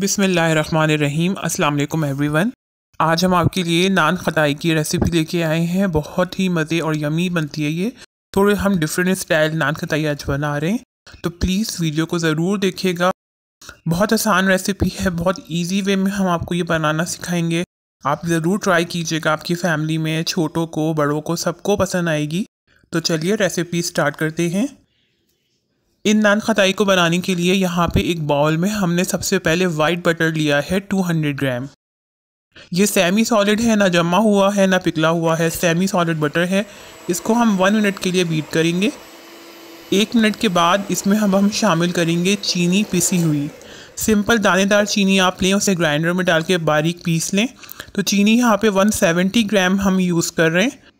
बिसमीम् अल्लाम एवरीवन आज हम आपके लिए नान खदाई की रेसिपी लेके आए हैं बहुत ही मज़े और यमी बनती है ये थोड़े हम डिफरेंट स्टाइल नान खदाई आज बना रहे हैं तो प्लीज़ वीडियो को ज़रूर देखिएगा बहुत आसान रेसिपी है बहुत इजी वे में हम आपको ये बनाना सिखाएंगे आप ज़रूर ट्राई कीजिएगा आपकी फैमिली में छोटों को बड़ों को सबको पसंद आएगी तो चलिए रेसिपी स्टार्ट करते हैं इन नान खताई को बनाने के लिए यहाँ पे एक बाउल में हमने सबसे पहले वाइट बटर लिया है 200 ग्राम ये सेमी सॉलिड है ना जमा हुआ है ना पिघला हुआ है सेमी सॉलिड बटर है इसको हम वन मिनट के लिए बीट करेंगे एक मिनट के बाद इसमें हम हम शामिल करेंगे चीनी पिसी हुई सिंपल दानेदार चीनी आप लें उसे ग्राइंडर में डाल के बारीक पीस लें तो चीनी यहाँ पे 170 ग्राम हम यूज़ कर रहे हैं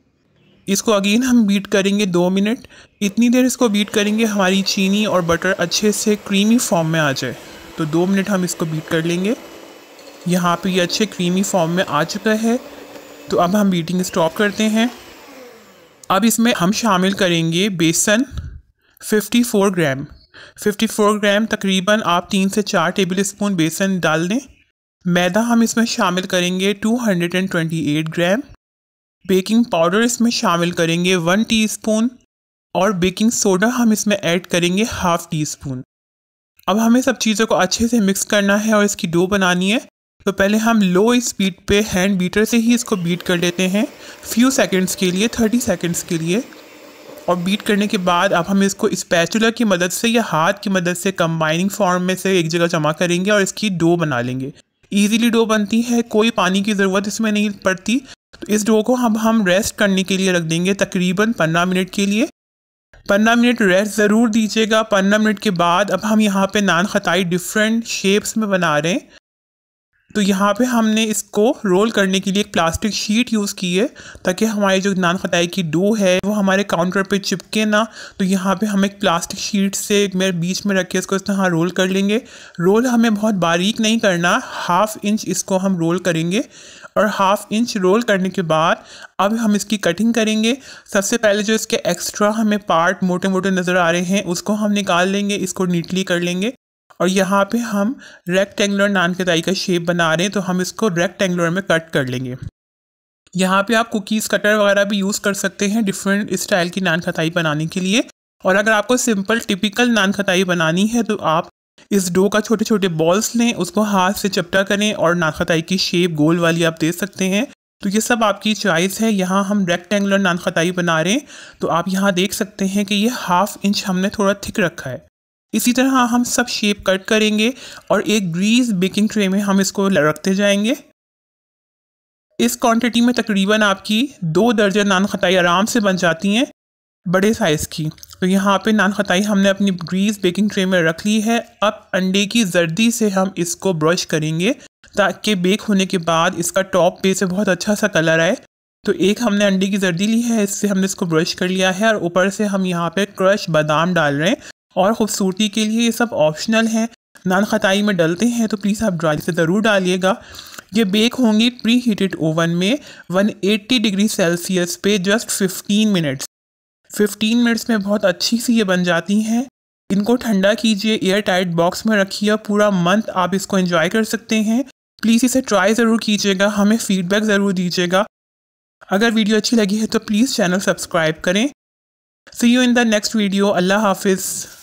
इसको अगेन हम बीट करेंगे दो मिनट इतनी देर इसको बीट करेंगे हमारी चीनी और बटर अच्छे से क्रीमी फॉर्म में आ जाए तो दो मिनट हम इसको बीट कर लेंगे यहाँ पे ये अच्छे क्रीमी फॉर्म में आ चुका है तो अब हम बीटिंग स्टॉप करते हैं अब इसमें हम शामिल करेंगे बेसन 54 ग्राम 54 ग्राम तकरीबन आप तीन से चार टेबल स्पून बेसन डाल दें मैदा हम इसमें शामिल करेंगे 228 ग्राम बेकिंग पाउडर इसमें शामिल करेंगे वन टीस्पून और बेकिंग सोडा हम इसमें ऐड करेंगे हाफ़ टी स्पून अब हमें सब चीज़ों को अच्छे से मिक्स करना है और इसकी डो बनानी है तो पहले हम लो स्पीड पे हैंड बीटर से ही इसको बीट कर लेते हैं फ्यू सेकंड्स के लिए थर्टी सेकंड्स के लिए और बीट करने के बाद अब हम इसको स्पैचुलर की मदद से या हाथ की मदद से कंबाइनिंग फॉर्म में से एक जगह जमा करेंगे और इसकी डो बना लेंगे ईजिली डो बनती है कोई पानी की ज़रूरत इसमें नहीं पड़ती तो इस डो को हम हम रेस्ट करने के लिए रख देंगे तकरीबन पंद्रह मिनट के लिए पंद्रह मिनट रेस्ट ज़रूर दीजिएगा पंद्रह मिनट के बाद अब हम यहाँ पे नान खताई डिफरेंट शेप्स में बना रहे हैं तो यहाँ पे हमने इसको रोल करने के लिए एक प्लास्टिक शीट यूज़ की है ताकि हमारे जो नान खटाई की डो है वो हमारे काउंटर पे चिपके ना तो यहाँ पे हम एक प्लास्टिक शीट से एक मेरे बीच में रख के इसको इस तरह रोल कर लेंगे रोल हमें बहुत बारीक नहीं करना हाफ़ इंच इसको हम रोल करेंगे और हाफ़ इंच रोल करने के बाद अब हम इसकी कटिंग करेंगे सबसे पहले जो इसके एक्स्ट्रा हमें पार्ट मोटे मोटे नज़र आ रहे हैं उसको हम निकाल लेंगे इसको नीटली कर लेंगे और यहाँ पे हम रेक्टेंगुलर नान दाई का शेप बना रहे हैं तो हम इसको रेक्टेंगुलर में कट कर लेंगे यहाँ पे आप कुकीज़ कटर वगैरह भी यूज़ कर सकते हैं डिफरेंट स्टाइल की नान खताई बनाने के लिए और अगर आपको सिंपल टिपिकल नान खताई बनानी है तो आप इस डो का छोटे छोटे बॉल्स लें उसको हाथ से चपटा करें और नान खताई की शेप गोल वाली आप दे सकते हैं तो ये सब आपकी चॉइस है यहाँ हम रेक्टेंगुलर नान खताई बना रहे हैं तो आप यहाँ देख सकते हैं कि ये हाफ इंच हमने थोड़ा थिक रखा है इसी तरह हम सब शेप कट करेंगे और एक ग्रीस बेकिंग ट्रे में हम इसको रखते जाएंगे इस क्वांटिटी में तकरीबन आपकी दो दर्जन नान खताई आराम से बन जाती हैं बड़े साइज़ की तो यहाँ पे नान खताई हमने अपनी ग्रीस बेकिंग ट्रे में रख ली है अब अंडे की जर्दी से हम इसको ब्रश करेंगे ताकि बेक होने के बाद इसका टॉप पे से बहुत अच्छा सा कलर आए तो एक हमने अंडे की जर्दी ली है इससे हमने इसको ब्रश कर लिया है और ऊपर से हम यहाँ पे क्रश बादाम डाल रहे हैं और ख़ूबसूरती के लिए ये सब ऑप्शनल हैं नान खताई में डलते हैं तो प्लीज़ आप ड्राई से ज़रूर डालिएगा ये बेक होंगी प्री हीटेड ओवन में 180 डिग्री सेल्सियस पे जस्ट 15 मिनट्स 15 मिनट्स में बहुत अच्छी सी ये बन जाती हैं इनको ठंडा कीजिए एयर टाइट बॉक्स में रखिए पूरा मंथ आप इसको इंजॉय कर सकते हैं प्लीज़ इसे ट्राई ज़रूर कीजिएगा हमें फीडबैक ज़रूर दीजिएगा अगर वीडियो अच्छी लगी है तो प्लीज़ चैनल सब्सक्राइब करें see you in the next video अल्लाह हाफिज़